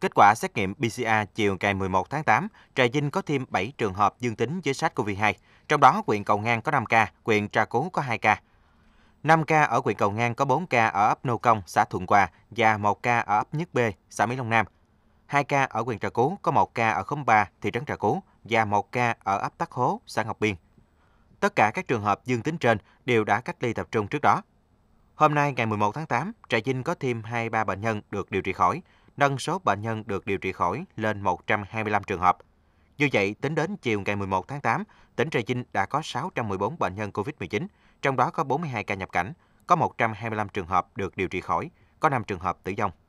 Kết quả xét nghiệm PCR chiều ngày 11 tháng 8, Trà Vinh có thêm 7 trường hợp dương tính với SARS-CoV-2, trong đó huyện Cầu Ngang có 5 ca, huyện Trà Cú có 2 ca. 5 ca ở huyện Cầu Ngang có 4 ca ở ấp Nô Công, xã Thuận Hòa và 1 ca ở ấp Nhất B, xã Mỹ Long Nam. 2 ca ở huyện Trà Cú có 1 ca ở khóm 3, thị trấn Trà Cú và 1 ca ở ấp Tắc Hố, xã Ngọc Biên. Tất cả các trường hợp dương tính trên đều đã cách ly tập trung trước đó. Hôm nay ngày 11 tháng 8, Trà Vinh có thêm 23 bệnh nhân được điều trị khỏi, nâng số bệnh nhân được điều trị khỏi lên 125 trường hợp. Như vậy, tính đến chiều ngày 11 tháng 8, tỉnh Trà Vinh đã có 614 bệnh nhân COVID-19, trong đó có 42 ca nhập cảnh, có 125 trường hợp được điều trị khỏi, có 5 trường hợp tử vong.